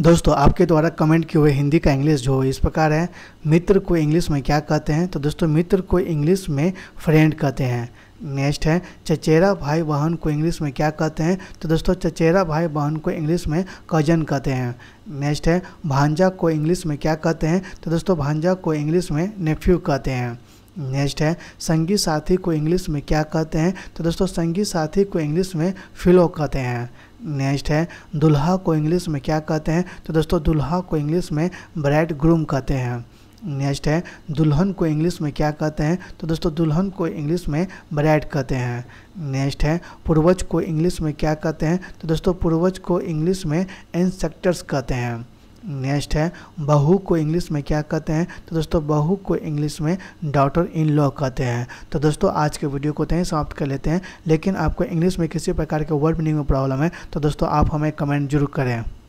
दोस्तों आपके द्वारा कमेंट किए हुए हिंदी का इंग्लिश जो इस प्रकार है मित्र को इंग्लिश में क्या कहते हैं तो दोस्तों मित्र को इंग्लिश में फ्रेंड कहते हैं नेक्स्ट है चचेरा भाई बहन को इंग्लिश में क्या कहते हैं तो दोस्तों चचेरा भाई बहन को इंग्लिश में कजन कहते हैं नेक्स्ट है भांजा को इंग्लिश में क्या कहते हैं तो दोस्तों भांजा को इंग्लिश में नेफ्यू कहते हैं नेक्स्ट है संगी साथी को इंग्लिश में क्या कहते हैं तो दोस्तों संगी साथी को इंग्लिश में फिलो कहते हैं नेक्स्ट है दुल्हा को इंग्लिश में क्या कहते हैं तो दोस्तों दुल्हा को इंग्लिश में ब्राइड ग्रूम कहते हैं नेक्स्ट है दुल्हन को इंग्लिश में क्या कहते हैं तो दोस्तों दुल्हन को इंग्लिश में ब्राइड कहते हैं नेक्स्ट है पूर्वज को इंग्लिश में क्या कहते हैं तो दोस्तों पूर्वज को इंग्लिश में इंस्ट्रक्टर्स कहते हैं नेक्स्ट है बहू को इंग्लिश में क्या कहते हैं तो दोस्तों बहू को इंग्लिश में डॉटर इन लॉ कहते हैं तो दोस्तों आज के वीडियो को यहीं तो समाप्त कर लेते हैं लेकिन आपको इंग्लिश में किसी प्रकार के वर्ड मीनिंग में प्रॉब्लम है तो दोस्तों आप हमें कमेंट जरूर करें